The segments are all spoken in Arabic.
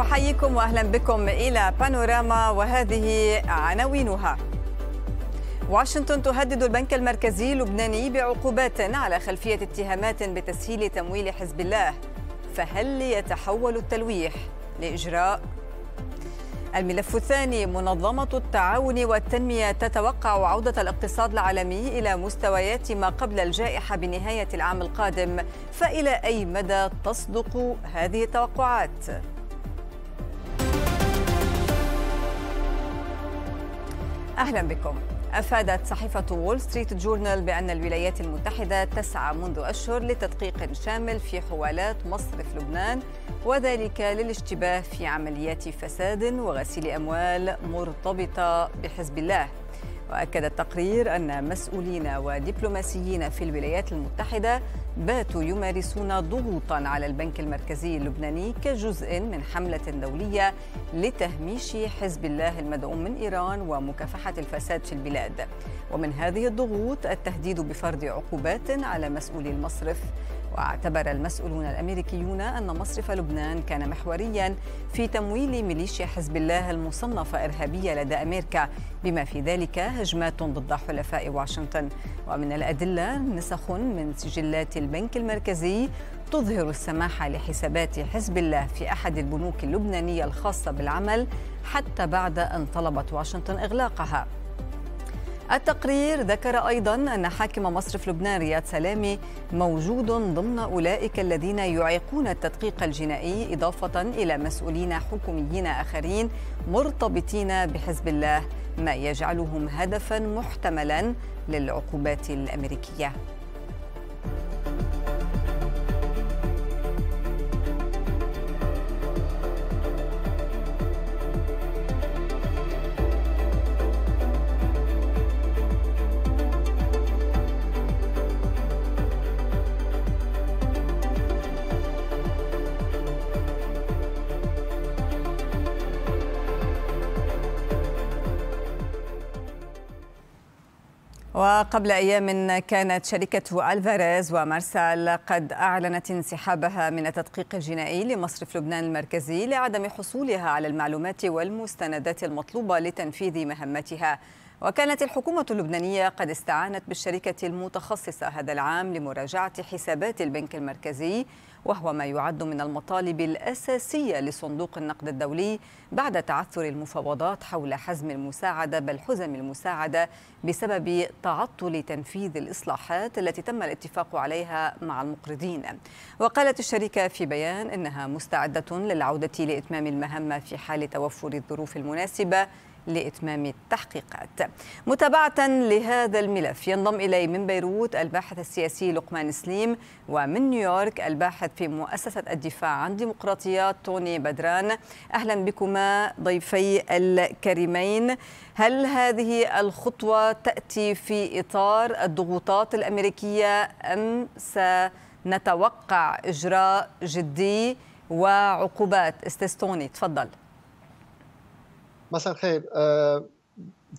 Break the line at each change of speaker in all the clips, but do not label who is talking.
أحييكم وأهلا بكم إلى بانوراما وهذه عناوينها واشنطن تهدد البنك المركزي اللبناني بعقوبات على خلفية اتهامات بتسهيل تمويل حزب الله فهل يتحول التلويح لإجراء؟ الملف الثاني منظمة التعاون والتنمية تتوقع عودة الاقتصاد العالمي إلى مستويات ما قبل الجائحة بنهاية العام القادم فإلى أي مدى تصدق هذه التوقعات؟ أهلا بكم أفادت صحيفة وول ستريت جورنال بأن الولايات المتحدة تسعى منذ أشهر لتدقيق شامل في حوالات مصرف لبنان وذلك للاشتباه في عمليات فساد وغسيل أموال مرتبطة بحزب الله وأكد التقرير أن مسؤولين ودبلوماسيين في الولايات المتحدة باتوا يمارسون ضغوطا على البنك المركزي اللبناني كجزء من حملة دولية لتهميش حزب الله المدعوم من إيران ومكافحة الفساد في البلاد ومن هذه الضغوط التهديد بفرض عقوبات على مسؤولي المصرف واعتبر المسؤولون الامريكيون ان مصرف لبنان كان محوريا في تمويل ميليشيا حزب الله المصنفه ارهابيه لدى امريكا بما في ذلك هجمات ضد حلفاء واشنطن ومن الادله نسخ من سجلات البنك المركزي تظهر السماح لحسابات حزب الله في احد البنوك اللبنانيه الخاصه بالعمل حتى بعد ان طلبت واشنطن اغلاقها التقرير ذكر أيضا أن حاكم مصرف لبنان رياض سلامي موجود ضمن أولئك الذين يعيقون التدقيق الجنائي إضافة إلى مسؤولين حكوميين آخرين مرتبطين بحزب الله ما يجعلهم هدفا محتملا للعقوبات الأمريكية وقبل أيام كانت شركة ألفاريز ومارسال قد أعلنت انسحابها من التدقيق الجنائي لمصرف لبنان المركزي لعدم حصولها على المعلومات والمستندات المطلوبة لتنفيذ مهمتها وكانت الحكومة اللبنانية قد استعانت بالشركة المتخصصة هذا العام لمراجعة حسابات البنك المركزي وهو ما يعد من المطالب الأساسية لصندوق النقد الدولي بعد تعثر المفاوضات حول حزم المساعدة بل حزم المساعدة بسبب تعطل تنفيذ الإصلاحات التي تم الاتفاق عليها مع المقرضين وقالت الشركة في بيان إنها مستعدة للعودة لإتمام المهمة في حال توفر الظروف المناسبة لإتمام التحقيقات متابعة لهذا الملف ينضم إلي من بيروت الباحث السياسي لقمان سليم ومن نيويورك الباحث في مؤسسة الدفاع عن ديمقراطيات توني بدران أهلا بكما ضيفي الكريمين هل هذه الخطوة تأتي في إطار الضغوطات الأمريكية أم سنتوقع إجراء جدي وعقوبات استستوني تفضل
مساء الخير آه،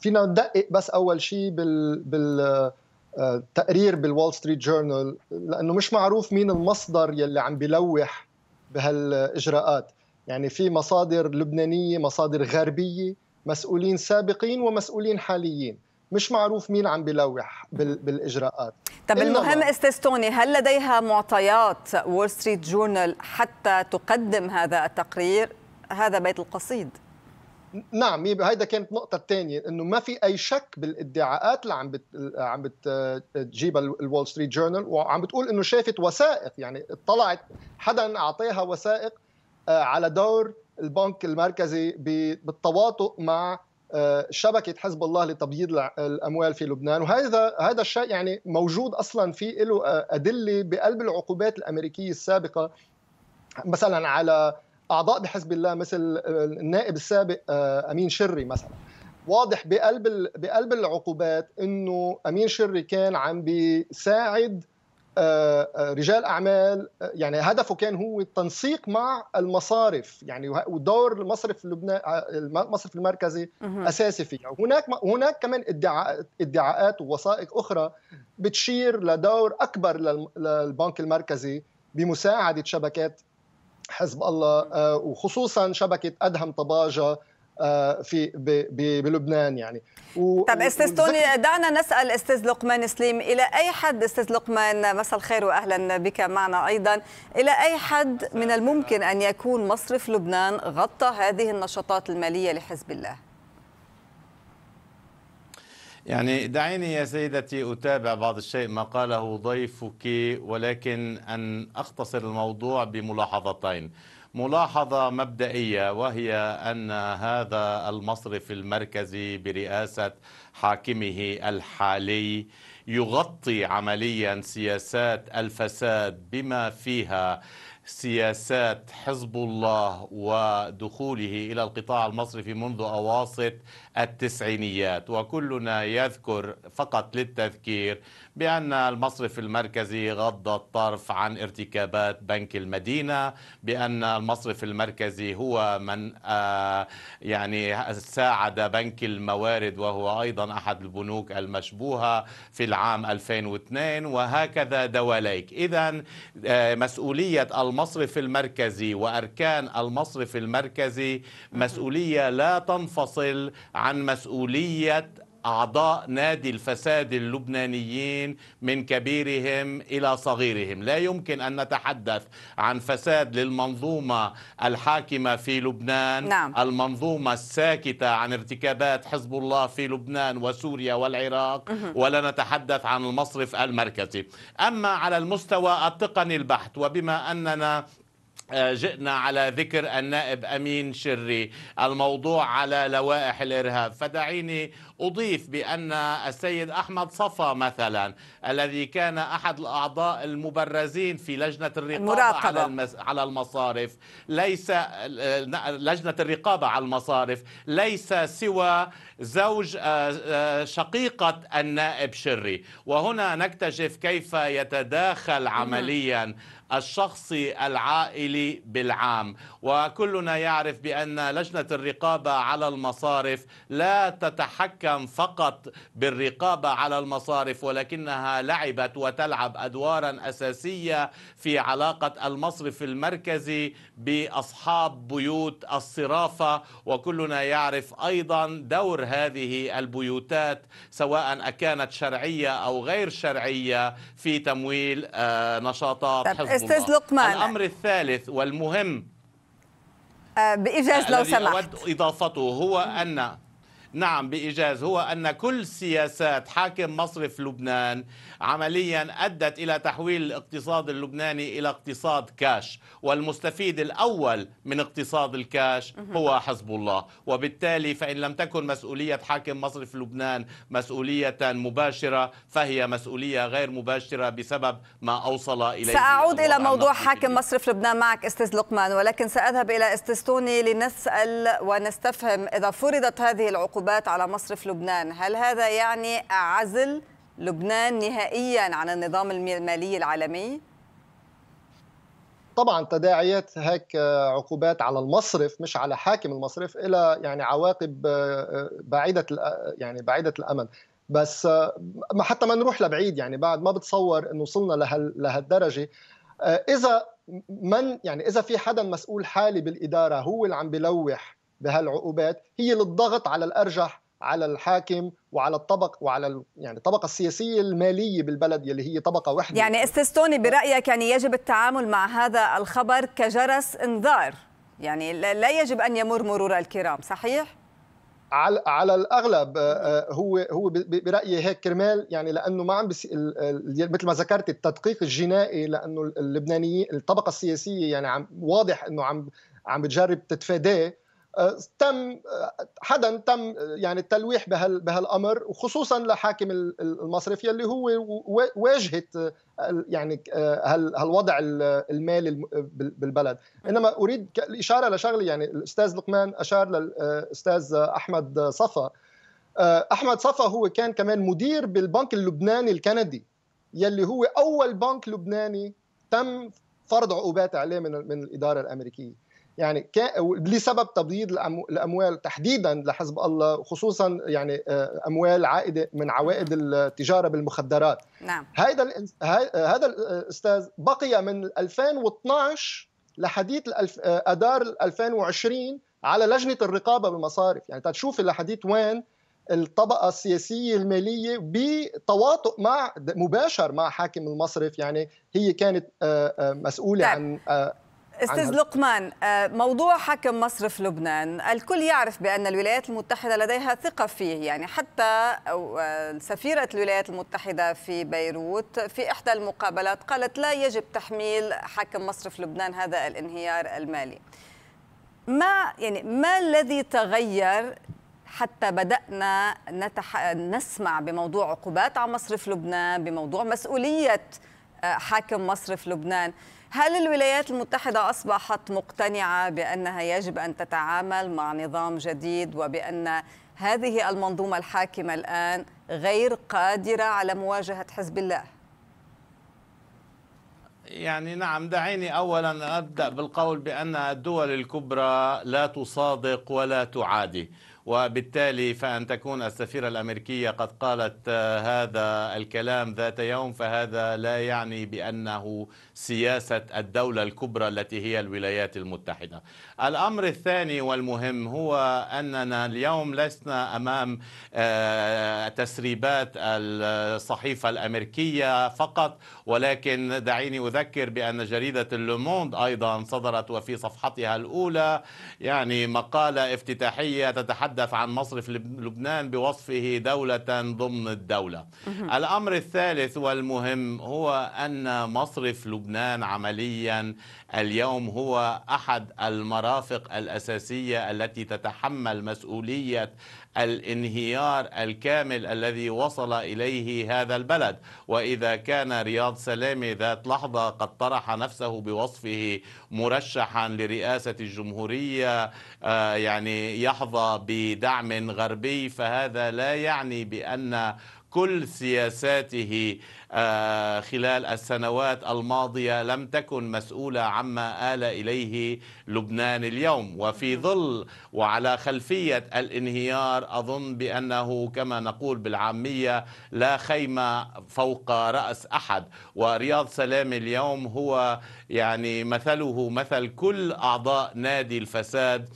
فينا ندقق بس اول شيء بال بال آه، تقرير بالول ستريت جورنال لانه مش معروف مين المصدر يلي عم بيلوح بهالاجراءات يعني في مصادر لبنانيه مصادر غربيه مسؤولين سابقين ومسؤولين حاليين مش معروف مين عم بيلوح بالاجراءات طب المهم
استاذ هل لديها معطيات وول ستريت جورنال حتى تقدم
هذا التقرير هذا بيت القصيد نعم هيدا كانت النقطة الثانية انه ما في اي شك بالادعاءات اللي عم بت... عم بتجيبها الول ستريت جورنال وعم بتقول انه شافت وثائق يعني اطلعت حدا اعطيها وثائق آه، على دور البنك المركزي بالتواطؤ مع آه، شبكة حزب الله لتبييض الأموال في لبنان وهذا هذا الشيء يعني موجود أصلا في له آه، أدلة بقلب العقوبات الأمريكية السابقة مثلا على اعضاء بحزب الله مثل النائب السابق آه، امين شري مثلا واضح بقلب بقلب العقوبات انه امين شري كان عم بيساعد آه، آه، رجال اعمال يعني هدفه كان هو التنسيق مع المصارف يعني ودور المصرف لبنان المصرف المركزي اساسي فيه هناك هناك كمان ادعاءات ووثائق اخرى بتشير لدور اكبر للبنك المركزي بمساعده شبكات حزب الله آه، وخصوصا شبكه ادهم طباجه آه، في بلبنان يعني و... طب استاذ توني
دعنا نسال استاذ لقمان سليم الى اي حد استاذ لقمان مساء الخير واهلا بك معنا ايضا الى اي حد من الممكن ان يكون مصرف لبنان غطى هذه النشاطات الماليه لحزب الله
يعني دعيني يا سيدتي أتابع بعض الشيء ما قاله ضيفك ولكن أن أختصر الموضوع بملاحظتين ملاحظة مبدئية وهي أن هذا المصرف المركزي برئاسة حاكمه الحالي يغطي عمليا سياسات الفساد بما فيها سياسات حزب الله ودخوله إلى القطاع المصرفي منذ أواسط التسعينيات وكلنا يذكر فقط للتذكير بأن المصرف المركزي غض الطرف عن ارتكابات بنك المدينة بأن المصرف المركزي هو من آه، يعني ساعد بنك الموارد وهو أيضا أحد البنوك المشبوهة في العام 2002 وهكذا دواليك إذا آه، مسؤولية المصرف المركزي وأركان المصرف المركزي مسؤولية لا تنفصل عن مسؤولية أعضاء نادي الفساد اللبنانيين من كبيرهم إلى صغيرهم لا يمكن أن نتحدث عن فساد للمنظومة الحاكمة في لبنان نعم. المنظومة الساكتة عن ارتكابات حزب الله في لبنان وسوريا والعراق مه. ولا نتحدث عن المصرف المركزي أما على المستوى التقني البحت وبما أننا آه، جئنا على ذكر النائب امين شري الموضوع على لوائح الارهاب فدعيني اضيف بان السيد احمد صفا مثلا الذي كان احد الاعضاء المبرزين في لجنه الرقابه المراقبة. على المس... على المصارف ليس آه، لجنه الرقابه على المصارف ليس سوى زوج آه، شقيقه النائب شري وهنا نكتشف كيف يتداخل نعم. عمليا الشخصي العائلي بالعام وكلنا يعرف بأن لجنة الرقابة على المصارف لا تتحكم فقط بالرقابة على المصارف ولكنها لعبت وتلعب أدوارا أساسية في علاقة المصرف المركزي باصحاب بيوت الصرافه وكلنا يعرف ايضا دور هذه البيوتات سواء اكانت شرعيه او غير شرعيه في تمويل آه، نشاطات حزب الله استاذ لقمان الامر الثالث والمهم
آه، بإجاز لو سمحت
اضافته هو ان نعم بإيجاز هو أن كل سياسات حاكم مصرف لبنان عمليا أدت إلى تحويل الاقتصاد اللبناني إلى اقتصاد كاش والمستفيد الأول من اقتصاد الكاش هو حزب الله وبالتالي فإن لم تكن مسؤولية حاكم مصرف لبنان مسؤولية مباشرة فهي مسؤولية غير مباشرة بسبب ما أوصل إليه سأعود إلى موضوع
حاكم مصرف لبنان معك أستاذ لقمان ولكن سأذهب إلى استستوني لنسأل ونستفهم إذا فرضت هذه العقوبات العقوبات على مصرف لبنان هل هذا يعني عزل لبنان نهائيا عن النظام المالي العالمي؟
طبعا تداعيات هيك آه، عقوبات على المصرف مش على حاكم المصرف الى يعني عواقب آه، آه، بعيده يعني بعيده الامد بس ما حتى ما نروح لبعيد يعني بعد ما بتصور انه وصلنا لهالدرجه اذا من يعني اذا في حدا مسؤول حالي بالاداره هو اللي عم بلوح بهالعقوبات هي للضغط على الارجح على الحاكم وعلى الطبق وعلى يعني الطبقه السياسيه الماليه بالبلد يلي هي طبقه وحده
يعني استستوني برايك يعني يجب التعامل مع هذا الخبر كجرس انذار يعني لا يجب ان يمر مرور
الكرام صحيح على على الاغلب آه، آه، هو هو برايي هيك كرمال يعني لانه ما عم بس مثل ما ذكرت التدقيق الجنائي لانه اللبنانيين الطبقه السياسيه يعني عم واضح انه عم عم بتجرب تتفاداه تم حدا تم يعني التلويح بهالامر وخصوصا لحاكم المصرف يلي هو واجهه يعني هالوضع المالي بالبلد انما اريد الاشاره لشغله يعني الاستاذ لقمان اشار للاستاذ احمد صفا احمد صفا هو كان كمان مدير بالبنك اللبناني الكندي يلي هو اول بنك لبناني تم فرض عقوبات عليه من من الاداره الامريكيه يعني لسبب تبييض الاموال تحديدا لحزب الله خصوصا يعني آه، اموال عائده من عوائد التجاره بالمخدرات نعم هذا هذا الاستاذ آه، بقي من 2012 لحديث آه، ادار 2020 على لجنه الرقابه بالمصارف يعني تشوف لحديث وين الطبقة السياسية المالية بتواطؤ مع مباشر مع حاكم المصرف يعني هي كانت مسؤولة طيب. عن استاذ
لقمان آه، موضوع حكم مصرف لبنان الكل يعرف بان الولايات المتحده لديها ثقه فيه يعني حتى آه، سفيره الولايات المتحده في بيروت في احدى المقابلات قالت لا يجب تحميل حاكم مصرف لبنان هذا الانهيار المالي ما يعني ما الذي تغير حتى بدأنا نتح... نسمع بموضوع عقوبات على مصرف لبنان بموضوع مسؤولية آه، حاكم مصرف لبنان هل الولايات المتحدة أصبحت مقتنعة بأنها يجب أن تتعامل مع نظام جديد وبأن هذه المنظومة الحاكمة الآن غير قادرة على مواجهة حزب الله؟
يعني نعم دعيني اولا ابدا بالقول بان الدول الكبرى لا تصادق ولا تعادي وبالتالي فان تكون السفيره الامريكيه قد قالت آه، هذا الكلام ذات يوم فهذا لا يعني بانه سياسة الدولة الكبرى التي هي الولايات المتحدة الأمر الثاني والمهم هو أننا اليوم لسنا أمام آه، تسريبات الصحيفة الأمريكية فقط ولكن دعيني أذكر بأن جريدة اللوموند أيضا صدرت وفي صفحتها الأولى يعني مقالة افتتاحية تتحدث عن مصرف لبنان بوصفه دولة ضمن الدولة الأمر الثالث والمهم هو أن مصرف لبنان لبنان عمليا اليوم هو احد المرافق الاساسيه التي تتحمل مسؤوليه الانهيار الكامل الذي وصل اليه هذا البلد واذا كان رياض سلامه ذات لحظه قد طرح نفسه بوصفه مرشحا لرئاسه الجمهوريه آه، يعني يحظى بدعم غربي فهذا لا يعني بان كل سياساته آه، خلال السنوات الماضية لم تكن مسؤولة عما آل إليه لبنان اليوم وفي نعم. ظل وعلى خلفية الانهيار أظن بأنه كما نقول بالعامية لا خيمة فوق رأس أحد ورياض سلام اليوم هو يعني مثله مثل كل أعضاء نادي الفساد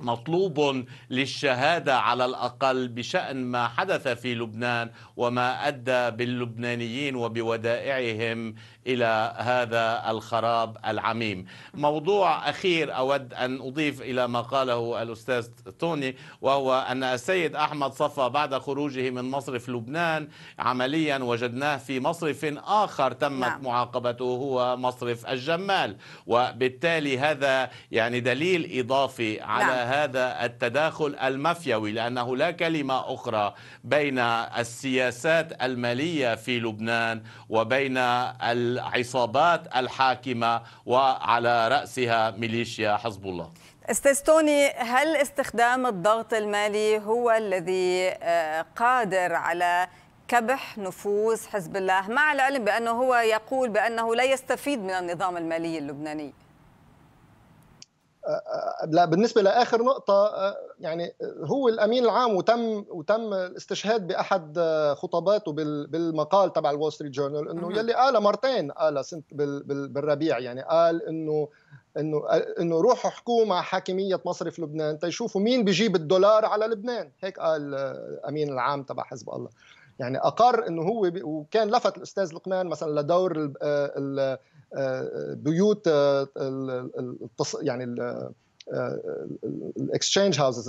مطلوب للشهادة على الأقل بشأن ما حدث في لبنان وما أدى باللبنانيين وبودائعهم إلى هذا الخراب العميم موضوع أخير أود أن أضيف إلى ما قاله الأستاذ توني وهو أن السيد أحمد صفا بعد خروجه من مصرف لبنان عمليا وجدناه في مصرف آخر تمت نعم. معاقبته هو مصرف الجمال وبالتالي هذا يعني دليل إضافي على نعم. هذا التداخل المافيوي لأنه لا كلمة أخرى بين السياسات المالية في لبنان وبين ال العصابات الحاكمة وعلى رأسها ميليشيا حزب الله
استاذ توني هل استخدام الضغط المالي هو الذي آه، قادر على كبح نفوذ حزب الله مع العلم بأنه هو يقول بأنه لا يستفيد من النظام المالي اللبناني
لا بالنسبه لاخر نقطه يعني هو الامين العام وتم وتم الاستشهاد باحد خطاباته بالمقال تبع الول ستريت جورنال انه يلي قال مرتين قال بالربيع يعني قال انه انه انه روحوا احكوا مع حاكميه مصرف لبنان تيشوفوا مين بيجيب الدولار على لبنان هيك قال الامين العام تبع حزب الله يعني اقر انه هو وكان لفت الاستاذ لقمان مثلا لدور بيوت آه، يعني الاكسشينج هاوسز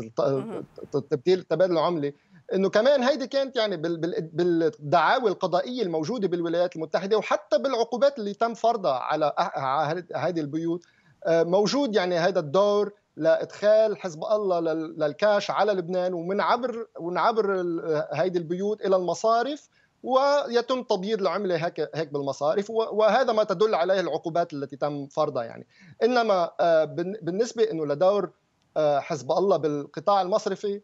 التبديل التبادل العملي انه كمان هيدي كانت يعني بالدعاوى القضائيه الموجوده بالولايات المتحده وحتى بالعقوبات اللي تم فرضها على أه، هذه البيوت آه، موجود يعني هذا الدور لادخال حزب الله للكاش على لبنان ومن عبر ومن عبر هيدي البيوت الى المصارف ويتم تبييض العمله هيك هيك بالمصارف وهذا ما تدل عليه العقوبات التي تم فرضها يعني انما آه، بالنسبه انه لدور آه، حزب الله بالقطاع المصرفي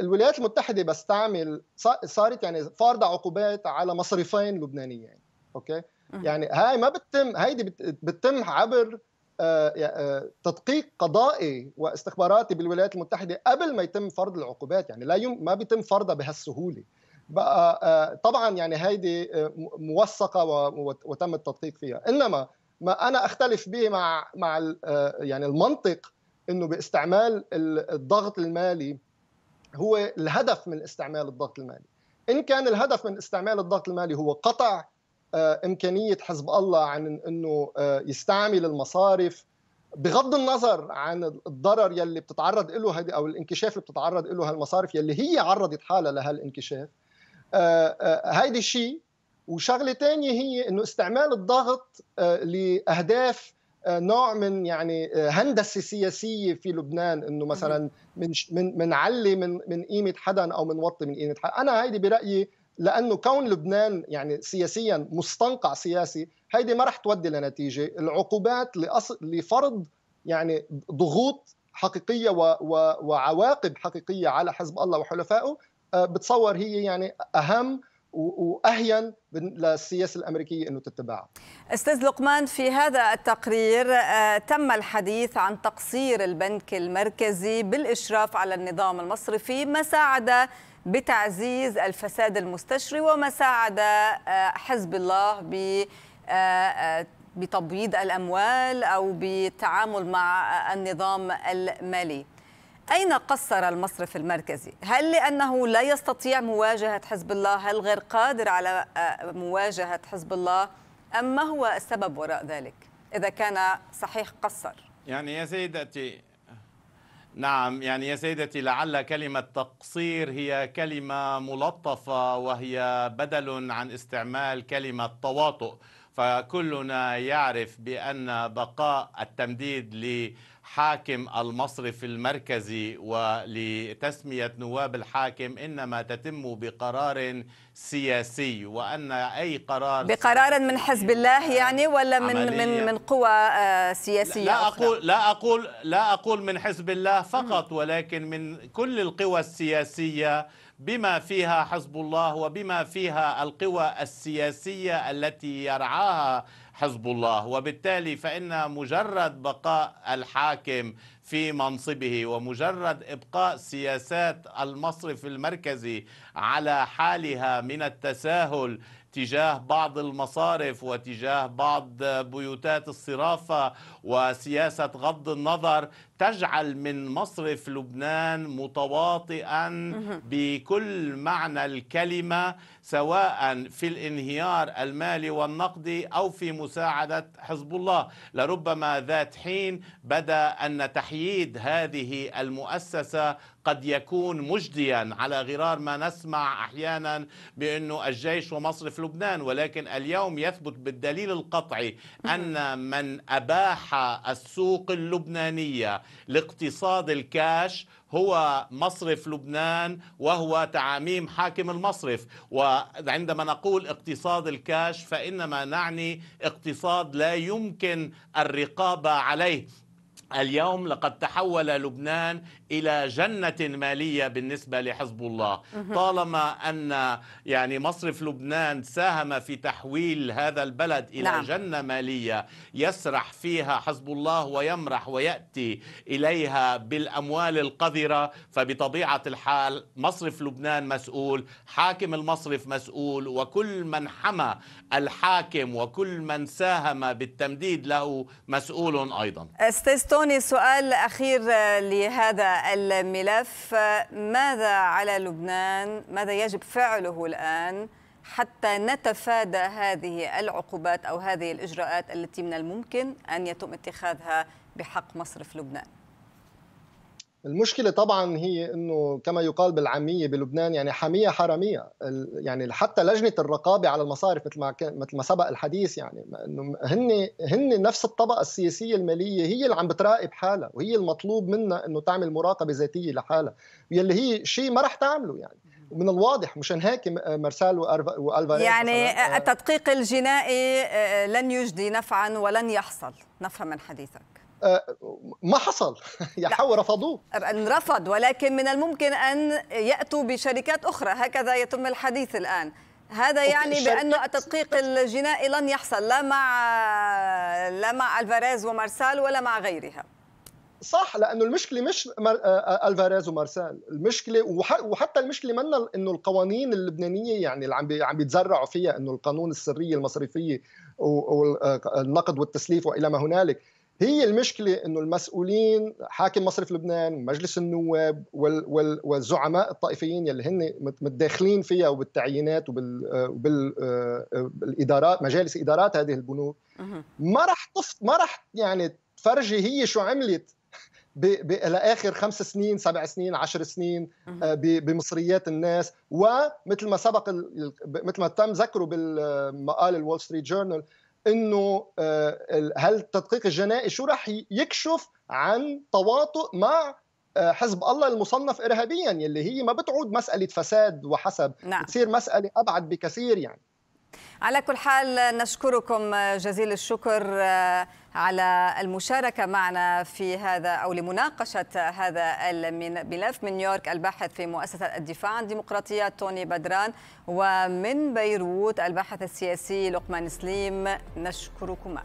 الولايات المتحده بس تعمل صارت يعني فارضه عقوبات على مصرفين لبنانيين اوكي يعني هاي ما بتتم هيدي بتتم عبر آه، تدقيق قضائي واستخباراتي بالولايات المتحده قبل ما يتم فرض العقوبات يعني لا يم ما بيتم فرضها بهالسهوله بقى آه، طبعا يعني هيدي آه، موثقه وتم التدقيق فيها انما ما انا اختلف به مع مع آه، يعني المنطق انه باستعمال الضغط المالي هو الهدف من استعمال الضغط المالي ان كان الهدف من استعمال الضغط المالي هو قطع امكانيه حزب الله عن انه يستعمل المصارف بغض النظر عن الضرر يلي بتتعرض له او الانكشاف اللي بتتعرض له هالمصارف يلي هي عرضت حالها لهالانكشاف آه، آه، هيدي الشيء وشغله ثانيه هي انه استعمال الضغط آه، لاهداف نوع من يعني هندسه سياسيه في لبنان انه مثلا من من منعلي من من قيمه حدا او منوطي من قيمه حدا انا هيدي برايي لانه كون لبنان يعني سياسيا مستنقع سياسي هيدي ما رح تودي لنتيجه العقوبات لأصل لفرض يعني ضغوط حقيقيه و... و... وعواقب حقيقيه على حزب الله وحلفائه آه، بتصور هي يعني اهم واهين للسياسه الامريكيه انه تتبعها. استاذ لقمان في هذا التقرير آه، تم الحديث عن تقصير
البنك المركزي بالاشراف على النظام المصرفي ما ساعد بتعزيز الفساد المستشري وما ساعد آه، حزب الله ب بتبييض الاموال او بالتعامل مع النظام المالي. أين قصر المصرف المركزي؟ هل لأنه لا يستطيع مواجهة حزب الله؟ هل غير قادر على آه، مواجهة حزب الله؟ أم ما هو السبب وراء ذلك؟ إذا كان صحيح قصر
يعني يا سيدتي نعم يعني يا سيدتي لعل كلمة تقصير هي كلمة ملطفة وهي بدل عن استعمال كلمة تواطؤ فكلنا يعرف بأن بقاء التمديد ل حاكم المصرف المركزي ولتسمية نواب الحاكم إنما تتم بقرار سياسي وأن أي قرار
بقرار من حزب الله يعني ولا من من من قوى آه، سياسية لا
أقول لا أقول لا أقول من حزب الله فقط ولكن من كل القوى السياسية بما فيها حزب الله وبما فيها القوى السياسية التي يرعاها حزب الله وبالتالي فإن مجرد بقاء الحاكم في منصبه ومجرد ابقاء سياسات المصرف المركزي على حالها من التساهل تجاه بعض المصارف وتجاه بعض بيوتات الصرافة وسياسة غض النظر تجعل من مصرف لبنان متواطئا بكل معنى الكلمة سواء في الانهيار المالي والنقدي أو في مساعدة حزب الله لربما ذات حين بدأ أن تحييد هذه المؤسسة قد يكون مجديا على غرار ما نسمع احيانا بانه الجيش ومصرف لبنان ولكن اليوم يثبت بالدليل القطعي ان من اباح السوق اللبنانيه لاقتصاد الكاش هو مصرف لبنان وهو تعاميم حاكم المصرف وعندما نقول اقتصاد الكاش فإنما نعني اقتصاد لا يمكن الرقابة عليه اليوم لقد تحول لبنان الى جنه ماليه بالنسبه لحزب الله طالما ان يعني مصرف لبنان ساهم في تحويل هذا البلد الى نعم. جنه ماليه يسرح فيها حزب الله ويمرح وياتي اليها بالاموال القذره فبطبيعه الحال مصرف لبنان مسؤول حاكم المصرف مسؤول وكل من حمى الحاكم وكل من ساهم بالتمديد له مسؤول ايضا
استاذ دعوني سؤال أخير لهذا الملف ماذا على لبنان ماذا يجب فعله الآن حتى نتفادى هذه العقوبات أو هذه الإجراءات التي من الممكن أن يتم اتخاذها بحق مصرف لبنان
المشكله طبعا هي انه كما يقال بالعاميه بلبنان يعني حاميه حراميه يعني حتى لجنه الرقابه على المصارف مثل ما مثل ما سبق الحديث يعني انه هن هن نفس الطبقه السياسيه الماليه هي اللي عم بتراقب حالها وهي المطلوب منها انه تعمل مراقبه ذاتيه لحالها يلي هي شيء ما رح تعمله يعني ومن الواضح مشان هيك مرسال والفاريز يعني
التدقيق الجنائي لن يجدي نفعا ولن يحصل نفهم من حديثك
آه، ما حصل يحاول رفضوه
رفض ولكن من الممكن ان ياتوا بشركات اخرى هكذا يتم الحديث الان هذا يعني بانه التدقيق الجنائي لن يحصل لا مع لا مع الفاريز ومارسال ولا مع غيرها
صح لانه المشكله مش آه، آه، الفاريز ومارسال المشكله وحتى المشكله منا انه القوانين اللبنانيه يعني اللي عم عم بيتزرعوا فيها انه القانون السريه المصرفيه والنقد والتسليف والى ما هنالك هي المشكلة أنه المسؤولين حاكم مصرف لبنان ومجلس النواب وال وال والزعماء الطائفيين يلي هن متداخلين فيها وبالتعيينات وبالإدارات آه، مجالس إدارات هذه البنوك ما رح تف ما رح يعني تفرجي هي شو عملت لآخر خمس سنين سبع سنين عشر سنين آه، بمصريات الناس ومثل ما سبق مثل ما تم ذكره بالمقال الول ستريت جورنال انه آه، هل التدقيق الجنائي شو راح يكشف عن تواطؤ مع آه، حزب الله المصنف ارهابيا يلي هي ما بتعود مساله فساد وحسب نعم. بتصير مساله ابعد بكثير يعني
على كل حال نشكركم جزيل الشكر آه، على المشاركة معنا في هذا أو لمناقشة هذا الملف من نيويورك الباحث في مؤسسة الدفاع عن الديمقراطية توني بدران ومن بيروت الباحث السياسي لقمان سليم نشكركما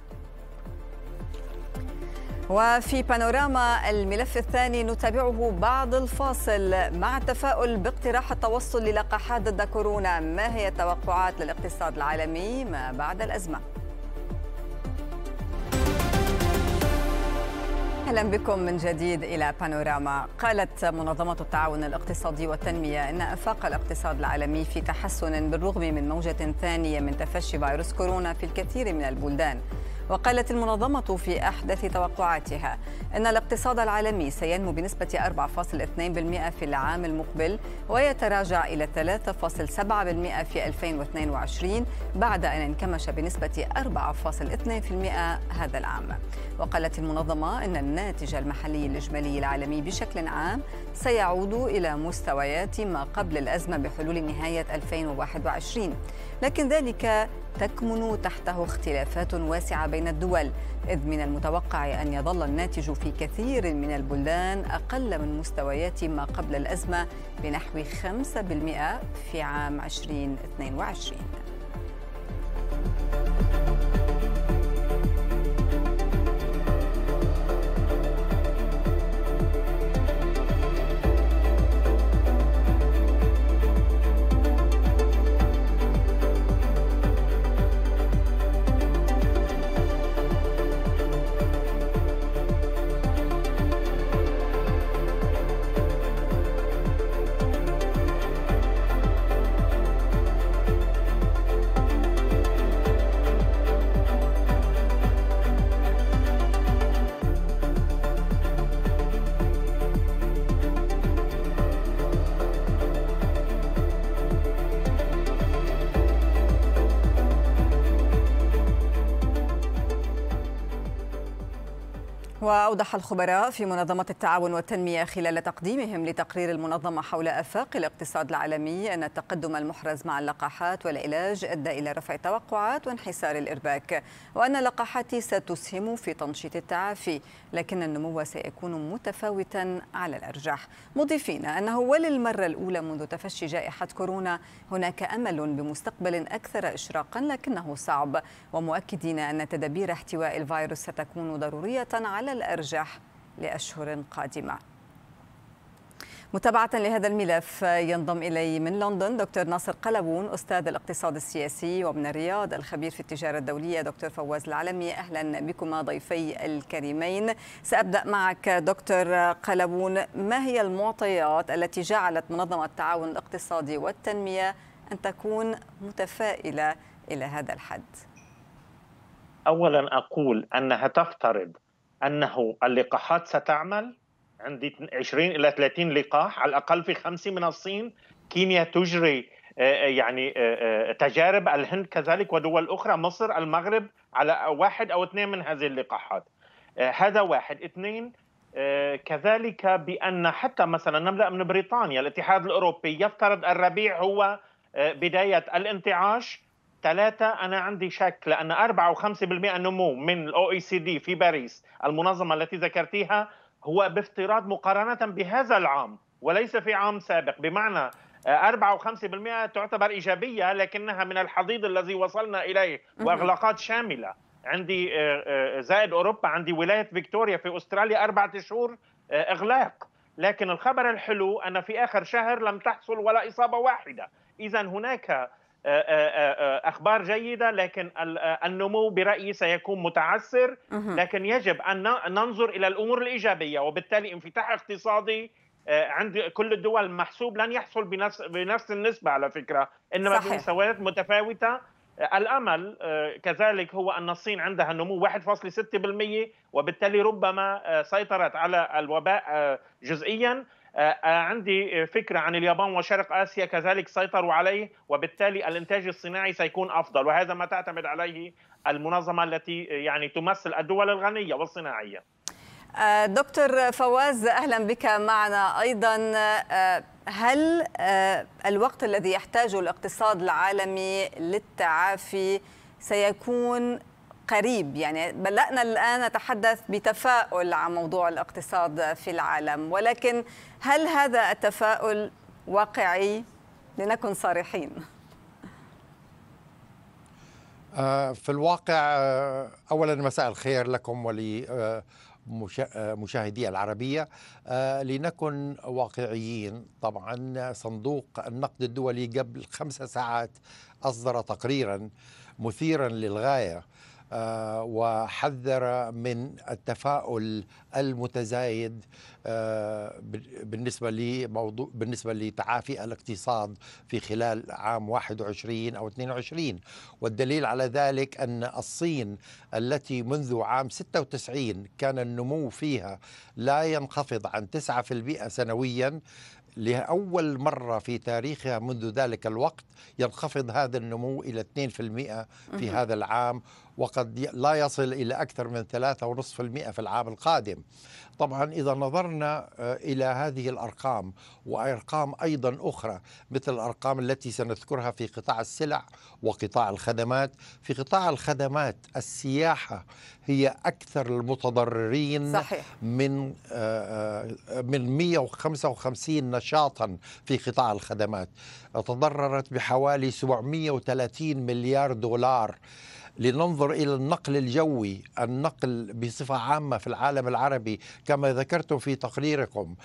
وفي بانوراما الملف الثاني نتابعه بعد الفاصل مع التفاؤل باقتراح التوصل للقاحات ضد كورونا ما هي التوقعات للاقتصاد العالمي ما بعد الأزمة اهلا بكم من جديد الى بانوراما قالت منظمه التعاون الاقتصادي والتنميه ان افاق الاقتصاد العالمي في تحسن بالرغم من موجه ثانيه من تفشي فيروس كورونا في الكثير من البلدان وقالت المنظمة في أحدث توقعاتها أن الاقتصاد العالمي سينمو بنسبة 4.2% في العام المقبل ويتراجع إلى 3.7% في 2022 بعد أن انكمش بنسبة 4.2% هذا العام وقالت المنظمة أن الناتج المحلي الإجمالي العالمي بشكل عام سيعود إلى مستويات ما قبل الأزمة بحلول نهاية 2021 لكن ذلك تكمن تحته اختلافات واسعه بين الدول اذ من المتوقع ان يظل الناتج في كثير من البلدان اقل من مستويات ما قبل الازمه بنحو 5% في عام 2022 água أوضح الخبراء في منظمة التعاون والتنمية خلال تقديمهم لتقرير المنظمة حول آفاق الاقتصاد العالمي أن التقدم المحرز مع اللقاحات والعلاج أدى إلى رفع توقعات وانحسار الإرباك وأن اللقاحات ستسهم في تنشيط التعافي لكن النمو سيكون متفاوتا على الأرجح مضيفين أنه وللمرة الأولى منذ تفشي جائحة كورونا هناك أمل بمستقبل أكثر إشراقا لكنه صعب ومؤكدين أن تدابير احتواء الفيروس ستكون ضرورية على الأرجح ترجح لأشهر قادمة متابعة لهذا الملف ينضم إلي من لندن دكتور ناصر قلبون أستاذ الاقتصاد السياسي ومن الرياض الخبير في التجارة الدولية دكتور فواز العلمي أهلا بكما ضيفي الكريمين سأبدأ معك دكتور قلبون ما هي المعطيات التي جعلت منظمة التعاون الاقتصادي والتنمية أن تكون متفائلة إلى هذا الحد؟
أولا أقول أنها تفترض انه اللقاحات ستعمل عندي 20 الى 30 لقاح على الاقل في خمسه من الصين كينيا تجري آه، آه، يعني آه، تجارب الهند كذلك ودول اخرى مصر المغرب على واحد او اثنين من هذه اللقاحات هذا واحد اثنين كذلك بان حتى مثلا نبدا من بريطانيا الاتحاد الاوروبي يفترض الربيع هو بدايه الانتعاش ثلاثة أنا عندي شك لأن 4 و5% نمو من الأو إي سي دي في باريس المنظمة التي ذكرتيها هو بافتراض مقارنة بهذا العام وليس في عام سابق بمعنى 4 آه، و5% تعتبر إيجابية لكنها من الحضيض الذي وصلنا إليه وإغلاقات شاملة عندي آه، آه، زائد أوروبا عندي ولاية فيكتوريا في أستراليا أربعة شهور إغلاق لكن الخبر الحلو أن في آخر شهر لم تحصل ولا إصابة واحدة إذا هناك آه، آه، آه، اخبار جيده لكن النمو برايي سيكون متعسر لكن يجب ان ننظر الى الامور الايجابيه وبالتالي انفتاح اقتصادي عند كل الدول محسوب لن يحصل بنفس بنفس النسبه على فكره انما بمساويات بمستويات متفاوته الامل كذلك هو ان الصين عندها نمو 1.6% وبالتالي ربما سيطرت على الوباء جزئيا آه، آه، عندي فكره عن اليابان وشرق اسيا كذلك سيطروا عليه وبالتالي الانتاج الصناعي سيكون افضل وهذا ما تعتمد عليه المنظمه التي آه، يعني تمثل الدول الغنيه والصناعيه.
دكتور فواز اهلا بك معنا ايضا هل الوقت الذي يحتاجه الاقتصاد العالمي للتعافي سيكون قريب يعني بدأنا الآن نتحدث بتفاؤل عن موضوع الاقتصاد في العالم ولكن هل هذا التفاؤل واقعي لنكن صريحين
آه، في الواقع آه، اولا مساء الخير لكم ولمشاهدي العربيه آه، لنكن واقعيين طبعا صندوق النقد الدولي قبل خمس ساعات اصدر تقريرا مثيرا للغايه آه، وحذر من التفاؤل المتزايد آه، بالنسبة لموضوع بالنسبة لتعافي الاقتصاد في خلال عام 21 أو 22 والدليل على ذلك أن الصين التي منذ عام 96 كان النمو فيها لا ينخفض عن 9% سنويا لأول مرة في تاريخها منذ ذلك الوقت ينخفض هذا النمو إلى 2% في هذا العام وقد لا يصل إلى أكثر من 3.5% في العام القادم طبعا إذا نظرنا آه، إلى هذه الأرقام وأرقام أيضا أخرى مثل الأرقام التي سنذكرها في قطاع السلع وقطاع الخدمات في قطاع الخدمات السياحة هي أكثر المتضررين صحيح. من آه، آه، من 155 نشاطا في قطاع الخدمات تضررت بحوالي 730 مليار دولار لننظر إلى النقل الجوي النقل بصفة عامة في العالم العربي كما ذكرتم في تقريركم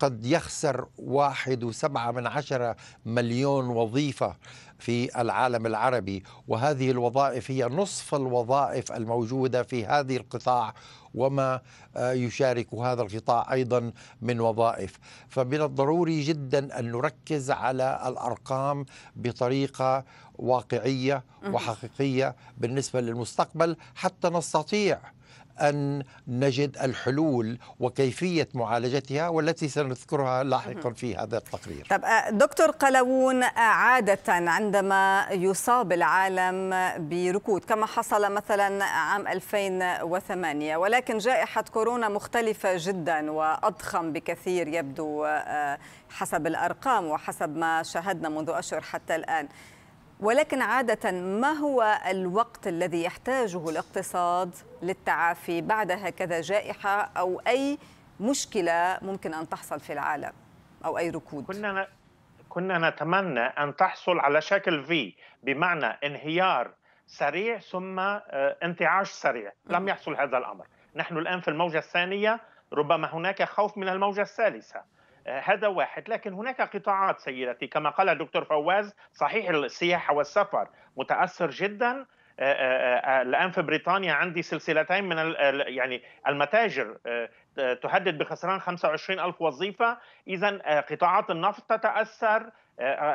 قد يخسر واحد وسبعة من عشرة مليون وظيفة في العالم العربي وهذه الوظائف هي نصف الوظائف الموجودة في هذه القطاع وما آه، يشارك هذا القطاع ايضا من وظائف فمن الضروري جدا ان نركز على الارقام بطريقه واقعيه وحقيقيه بالنسبه للمستقبل حتى نستطيع أن نجد الحلول وكيفية معالجتها والتي سنذكرها لاحقا في هذا التقرير
طب آه، دكتور قلاوون آه، عادة عندما يصاب العالم بركود كما حصل مثلا عام 2008 ولكن جائحة كورونا مختلفة جدا وأضخم بكثير يبدو آه، حسب الأرقام وحسب ما شاهدنا منذ أشهر حتى الآن ولكن عادة ما هو الوقت الذي يحتاجه الاقتصاد للتعافي بعد هكذا جائحة أو أي مشكلة ممكن أن تحصل في العالم
أو أي ركود كنا كنا نتمنى أن تحصل على شكل في بمعنى انهيار سريع ثم آه، انتعاش سريع لم يحصل هذا الأمر نحن الآن في الموجة الثانية ربما هناك خوف من الموجة الثالثة هذا واحد لكن هناك قطاعات سيدتي كما قال الدكتور فواز صحيح السياحة والسفر متأثر جدا آه، آه، آه، الان في بريطانيا عندي سلسلتين من يعني المتاجر تهدد بخسران 25 ألف وظيفة إذا قطاعات النفط تتأثر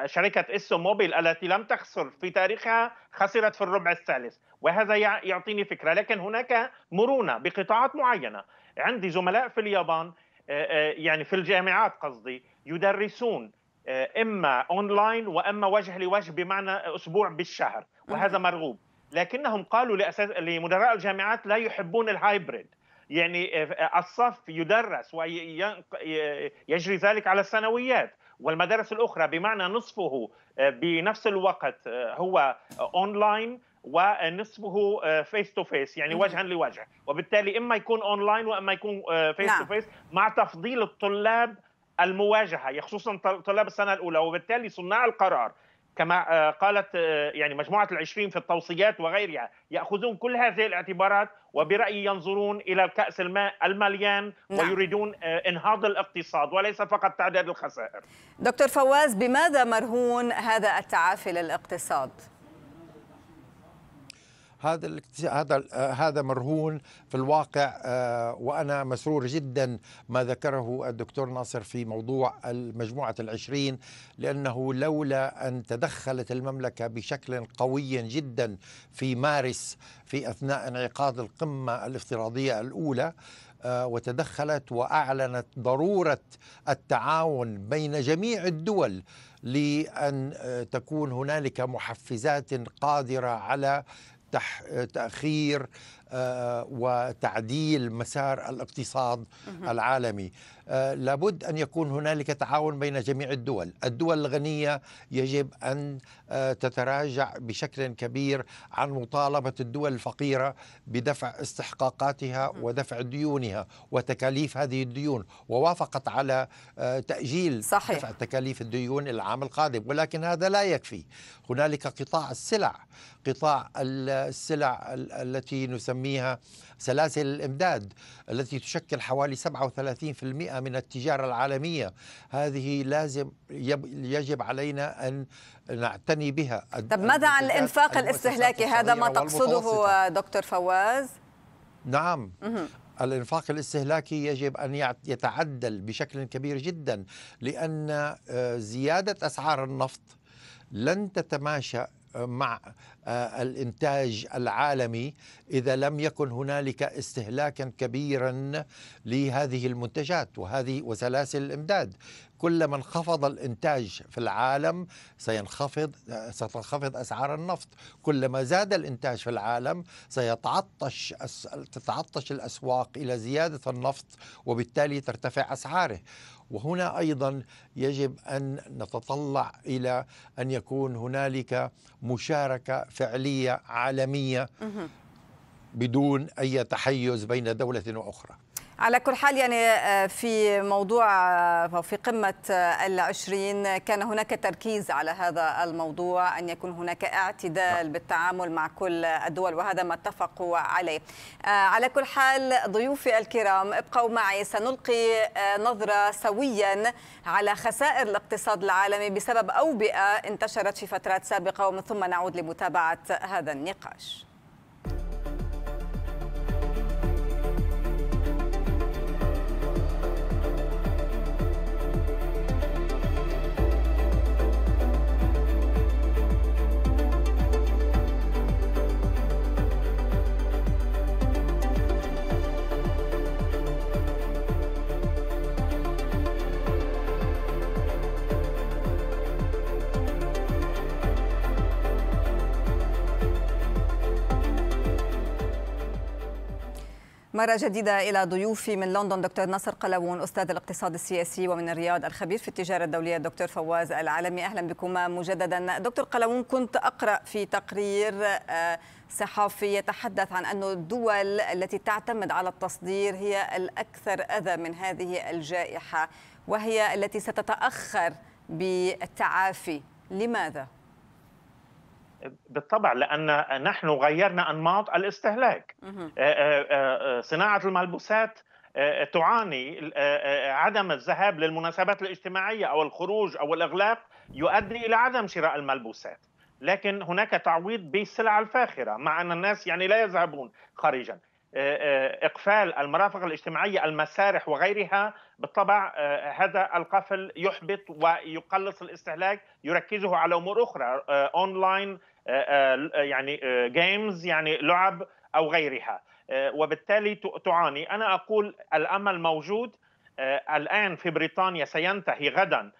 شركة إسو موبيل التي لم تخسر في تاريخها خسرت في الربع الثالث وهذا يعطيني فكرة لكن هناك مرونة بقطاعات معينة عندي زملاء في اليابان آه، آه، يعني في الجامعات قصدي يدرسون آه، اما اونلاين واما وجه لوجه بمعنى اسبوع بالشهر وهذا مرغوب لكنهم قالوا لأساس لمدراء الجامعات لا يحبون الهايبريد يعني الصف يدرس ويجري ذلك على الثانويات والمدارس الاخرى بمعنى نصفه بنفس الوقت هو اونلاين ونصفه فيس تو فيس يعني وجها لوجه وبالتالي اما يكون اونلاين واما يكون فيس تو فيس مع تفضيل الطلاب المواجهه يعني خصوصا طلاب السنه الاولى وبالتالي صناع القرار كما آه، قالت آه، يعني مجموعة العشرين في التوصيات وغيرها يأخذون كل هذه الاعتبارات وبرأيي ينظرون إلى كأس الماء المليان نعم. ويريدون آه، إنهاض الاقتصاد وليس فقط تعداد الخسائر
دكتور فواز بماذا مرهون هذا التعافي للاقتصاد؟
هذا الاكتش... هذا آه، هذا مرهون في الواقع آه، وانا مسرور جدا ما ذكره الدكتور ناصر في موضوع مجموعه العشرين لانه لولا ان تدخلت المملكه بشكل قوي جدا في مارس في اثناء انعقاد القمه الافتراضيه الاولى آه، وتدخلت واعلنت ضروره التعاون بين جميع الدول لان تكون هنالك محفزات قادره على تأخير آه، وتعديل مسار الاقتصاد العالمي آه، لابد ان يكون هنالك تعاون بين جميع الدول، الدول الغنيه يجب ان آه، تتراجع بشكل كبير عن مطالبه الدول الفقيره بدفع استحقاقاتها ودفع ديونها وتكاليف هذه الديون، ووافقت على تاجيل صحيح. دفع تكاليف الديون العام القادم، ولكن هذا لا يكفي، هنالك قطاع السلع، قطاع السلع التي نسميها نسميها سلاسل الإمداد التي تشكل حوالي 37% من التجارة العالمية هذه لازم يجب علينا أن نعتني بها طب ماذا
عن الإنفاق الاستهلاكي هذا ما تقصده دكتور
فواز نعم الانفاق الاستهلاكي يجب ان يتعدل بشكل كبير جدا لان آه، زياده اسعار النفط لن تتماشى مع آه، الانتاج العالمي اذا لم يكن هنالك استهلاكا كبيرا لهذه المنتجات وهذه وسلاسل الامداد كلما انخفض الانتاج في العالم سينخفض آه، ستنخفض اسعار النفط كلما زاد الانتاج في العالم سيتعطش تتعطش الاسواق الى زياده النفط وبالتالي ترتفع اسعاره وهنا ايضا يجب ان نتطلع الى ان يكون هنالك مشاركه فعليه عالميه بدون اي تحيز بين دوله واخرى
على كل حال يعني آه، في موضوع آه، في قمة آه، العشرين كان هناك تركيز على هذا الموضوع أن يكون هناك اعتدال نعم. بالتعامل مع كل الدول وهذا ما اتفقوا عليه على كل حال ضيوفي الكرام ابقوا معي سنلقي نظرة سويا على خسائر الاقتصاد العالمي بسبب أوبئة انتشرت في فترات سابقة ومن ثم نعود لمتابعة هذا النقاش مرة جديدة إلى ضيوفي من لندن دكتور نصر قلوون أستاذ الاقتصاد السياسي ومن الرياض الخبير في التجارة الدولية دكتور فواز العالمي أهلا بكما مجددا دكتور قلوون كنت أقرأ في تقرير آه، صحافي يتحدث عن أن الدول التي تعتمد على التصدير هي الأكثر أذى من هذه الجائحة وهي التي ستتأخر بالتعافي لماذا؟
بالطبع لان نحن غيرنا انماط الاستهلاك آه، آه، آه، صناعه الملبوسات تعاني عدم الذهاب للمناسبات الاجتماعيه او الخروج او الاغلاق يؤدي الى عدم شراء الملبوسات لكن هناك تعويض بالسلع الفاخره مع ان الناس يعني لا يذهبون خارجا اقفال المرافق الاجتماعيه المسارح وغيرها بالطبع هذا القفل يحبط ويقلص الاستهلاك يركزه على امور اخرى اونلاين آه، آه، آه، يعني جيمز يعني لعب او غيرها وبالتالي تعاني انا اقول الامل موجود الان في بريطانيا سينتهي غدا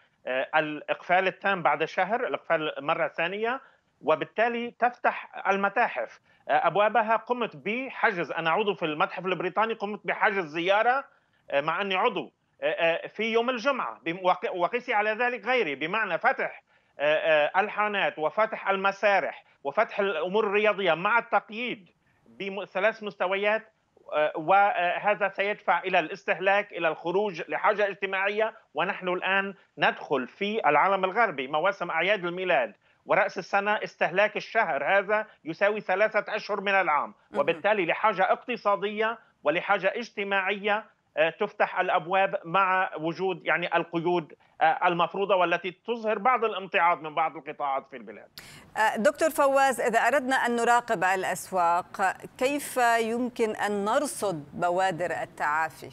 الاقفال التام بعد شهر الاقفال مره ثانيه وبالتالي تفتح المتاحف ابوابها قمت بحجز انا عضو في المتحف البريطاني قمت بحجز زياره مع اني عضو في يوم الجمعه وقيسي على ذلك غيري بمعنى فتح آه، آه، الحانات وفتح المسارح وفتح الامور الرياضيه مع التقييد بثلاث مستويات آه، وهذا سيدفع الى الاستهلاك الى الخروج لحاجه اجتماعيه ونحن الان ندخل في العالم الغربي مواسم اعياد الميلاد ورأس السنة استهلاك الشهر هذا يساوي ثلاثة أشهر من العام وبالتالي لحاجة اقتصادية ولحاجة اجتماعية تفتح الأبواب مع وجود يعني القيود آه، المفروضه والتي تظهر بعض الامتعاض من بعض القطاعات في البلاد.
آه، دكتور فواز اذا اردنا ان نراقب الاسواق كيف يمكن ان نرصد بوادر التعافي؟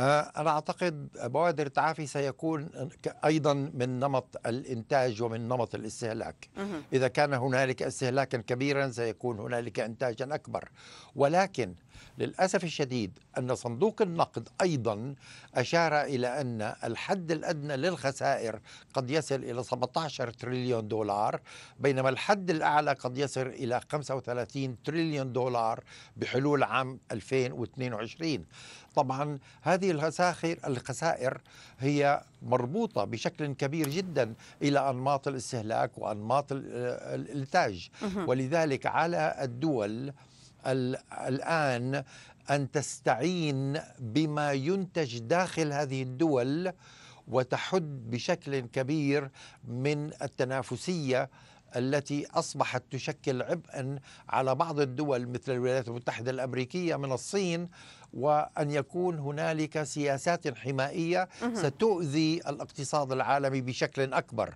آه، أنا أعتقد بوادر التعافي سيكون أيضا من نمط الإنتاج ومن نمط الاستهلاك إذا كان هنالك استهلاكا كبيرا سيكون هنالك إنتاجا أكبر ولكن للأسف الشديد أن صندوق النقد أيضا أشار إلى أن الحد الأدنى للخسائر قد يصل إلى 17 تريليون دولار بينما الحد الأعلى قد يصل إلى 35 تريليون دولار بحلول عام 2022 طبعا هذه الخسائر الخسائر هي مربوطة بشكل كبير جدا إلى أنماط الاستهلاك وأنماط الإنتاج ولذلك على الدول الآن أن تستعين بما ينتج داخل هذه الدول وتحد بشكل كبير من التنافسية التي اصبحت تشكل عبئا على بعض الدول مثل الولايات المتحده الامريكيه من الصين وان يكون هنالك سياسات حمائيه ستؤذي الاقتصاد العالمي بشكل اكبر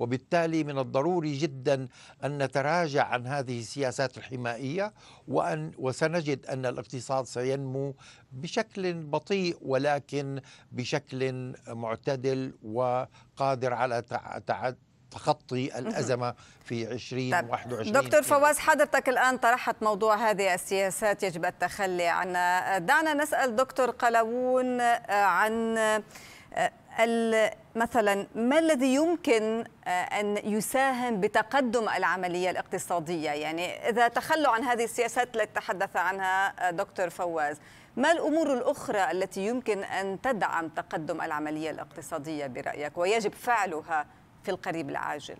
وبالتالي من الضروري جدا أن نتراجع عن هذه السياسات الحمائية وأن وسنجد أن الاقتصاد سينمو بشكل بطيء ولكن بشكل معتدل وقادر على تخطي الأزمة في 2021 دكتور فواز
حضرتك الآن طرحت موضوع هذه السياسات يجب التخلي عنها دعنا نسأل دكتور قلاوون آه، عن آه، مثلا ما الذي يمكن آه، ان يساهم بتقدم العمليه الاقتصاديه يعني اذا تخلوا عن هذه السياسات التي تحدث عنها آه، دكتور فواز ما الامور الاخرى التي يمكن ان تدعم تقدم العمليه الاقتصاديه برايك ويجب فعلها في القريب العاجل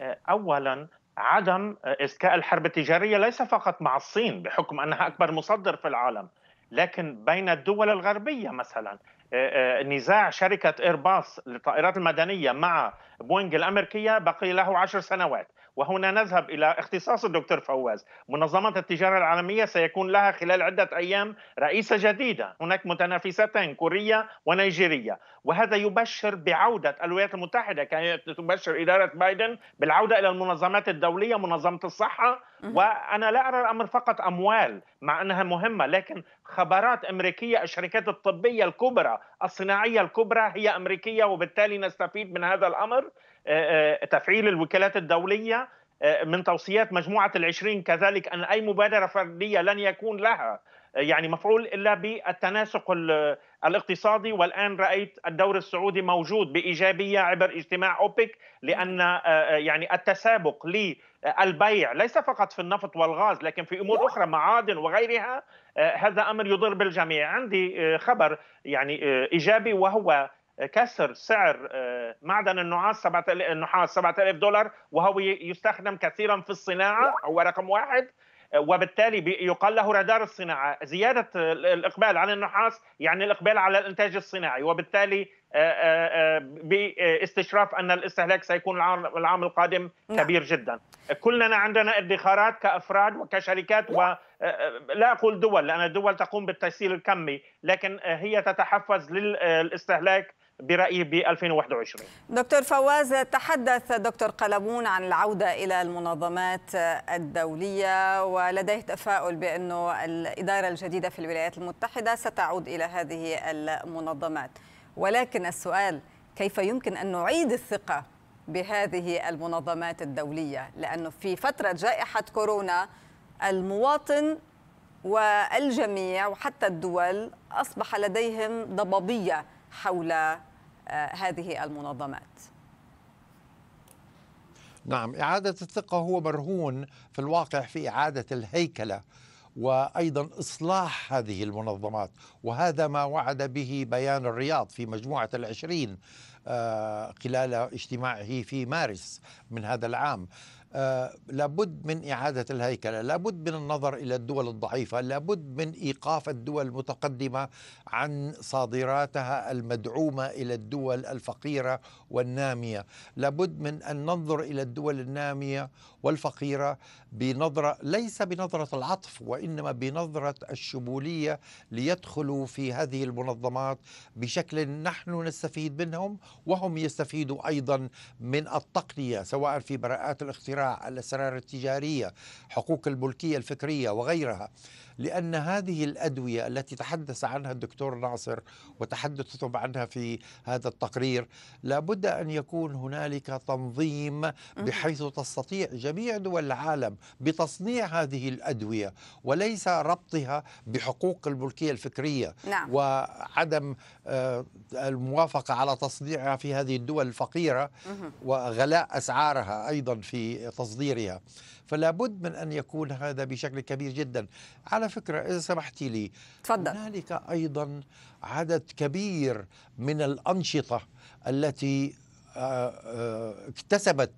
آه، اولا عدم اذكاء الحرب التجاريه ليس فقط مع الصين بحكم انها اكبر مصدر في العالم لكن بين الدول الغربيه مثلا آه، آه، نزاع شركه ايرباص للطائرات المدنيه مع بوينغ الامريكيه بقي له عشر سنوات وهنا نذهب إلى اختصاص الدكتور فواز منظمة التجارة العالمية سيكون لها خلال عدة أيام رئيسة جديدة هناك متنافستان كوريا ونيجيريا وهذا يبشر بعودة الولايات المتحدة كانت تبشر إدارة بايدن بالعودة إلى المنظمات الدولية منظمة الصحة وأنا لا أرى الأمر فقط أموال مع أنها مهمة لكن خبرات أمريكية الشركات الطبية الكبرى الصناعية الكبرى هي أمريكية وبالتالي نستفيد من هذا الأمر آه، آه، تفعيل الوكالات الدوليه آه، من توصيات مجموعه العشرين كذلك ان اي مبادره فرديه لن يكون لها يعني مفعول الا بالتناسق الاقتصادي والان رايت الدور السعودي موجود بايجابيه عبر اجتماع اوبك لان يعني التسابق للبيع ليس فقط في النفط والغاز لكن في امور اخرى معادن وغيرها هذا امر يضر بالجميع عندي خبر يعني ايجابي وهو كسر سعر آه، معدن النحاس 7000 النحاس 7000 دولار وهو يستخدم كثيرا في الصناعه هو رقم واحد آه، وبالتالي يقال له رادار الصناعه، زياده الاقبال على النحاس يعني الاقبال على الانتاج الصناعي وبالتالي آه، باستشراف ان الاستهلاك سيكون العام القادم نعم. كبير جدا. كلنا عندنا ادخارات كافراد وكشركات و لا اقول دول لان الدول تقوم بالتسهيل الكمي، لكن هي تتحفز للاستهلاك برايي ب 2021
دكتور فواز تحدث دكتور قلمون عن العوده الى المنظمات الدوليه ولديه تفاؤل بانه الاداره الجديده في الولايات المتحده ستعود الى هذه المنظمات ولكن السؤال كيف يمكن ان نعيد الثقه بهذه المنظمات الدوليه لانه في فتره جائحه كورونا المواطن والجميع وحتى الدول اصبح لديهم ضبابيه حول آه، هذه المنظمات
نعم إعادة الثقة هو مرهون في الواقع في إعادة الهيكلة وايضا اصلاح هذه المنظمات وهذا ما وعد به بيان الرياض في مجموعه العشرين آه، خلال اجتماعه في مارس من هذا العام آه، لابد من إعادة الهيكلة لابد من النظر إلى الدول الضعيفة لابد من إيقاف الدول المتقدمة عن صادراتها المدعومة إلى الدول الفقيرة والنامية لابد من أن ننظر إلى الدول النامية والفقيرة بنظرة ليس بنظرة العطف وإنما بنظرة الشمولية ليدخلوا في هذه المنظمات بشكل نحن نستفيد منهم وهم يستفيدوا أيضا من التقنية سواء في براءات الاختراع الأسرار التجارية حقوق الملكية الفكرية وغيرها لأن هذه الأدوية التي تحدث عنها الدكتور ناصر وتحدثتم عنها في هذا التقرير لابد أن يكون هنالك تنظيم بحيث تستطيع جميع دول العالم بتصنيع هذه الأدوية وليس ربطها بحقوق الملكية الفكرية نعم. وعدم آه، الموافقة على تصنيعها في هذه الدول الفقيرة وغلاء أسعارها أيضا في تصديرها فلا بد من أن يكون هذا بشكل كبير جدا على فكرة إذا سمحتي لي تفضل هنالك أيضا عدد كبير من الأنشطة التي آه، آه، اكتسبت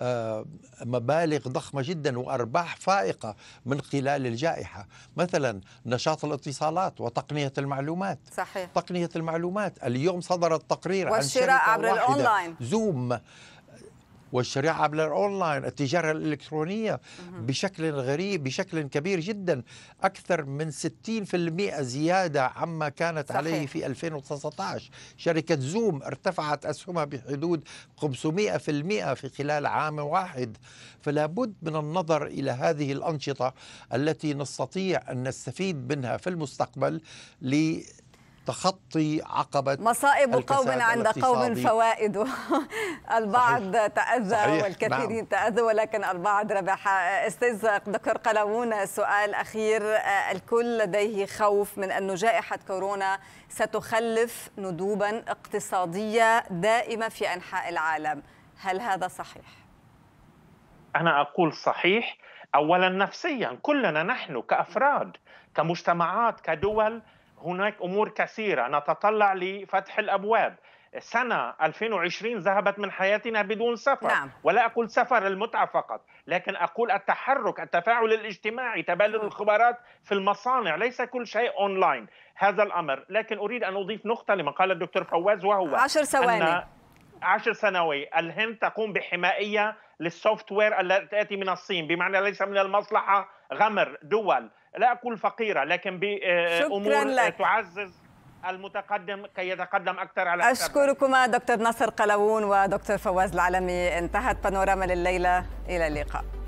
آه، مبالغ ضخمة جدا وأرباح فائقة من خلال الجائحة مثلا نشاط الاتصالات وتقنية المعلومات صحيح. تقنية المعلومات اليوم صدر التقرير عن شراء عبر الأونلاين. زوم والشريعة عبر الأونلاين التجارة الإلكترونية بشكل غريب بشكل كبير جدا أكثر من 60% زيادة عما كانت صحيح. عليه في 2019 شركة زوم ارتفعت أسهمها بحدود 500% في خلال عام واحد فلا بد من النظر إلى هذه الأنشطة التي نستطيع أن نستفيد منها في المستقبل تخطي عقبة مصائب قوم عند قوم فوائد
البعض تأذى صحيح. والكثيرين نعم. تأذوا ولكن البعض ربح أستاذ دكتور قلاوون سؤال أخير آه، الكل لديه خوف من أن جائحة كورونا ستخلف ندوبا اقتصادية دائمة في أنحاء العالم هل هذا صحيح؟
أنا أقول صحيح أولا نفسيا كلنا نحن كأفراد كمجتمعات كدول هناك امور كثيره نتطلع لفتح الابواب سنة 2020 ذهبت من حياتنا بدون سفر نعم. ولا أقول سفر المتعة فقط لكن أقول التحرك التفاعل الاجتماعي تبادل الخبرات في المصانع ليس كل شيء أونلاين هذا الأمر لكن أريد أن أضيف نقطة لما قال الدكتور فواز وهو عشر ثواني عشر ثانوي الهند تقوم بحمائية للسوفت وير التي تأتي من الصين بمعنى ليس من المصلحة غمر دول لا اقول فقيره لكن بامور تعزز المتقدم كي يتقدم اكثر على
اشكركما دكتور ناصر قلوون ودكتور فواز العلمي انتهت بانوراما لليله الى اللقاء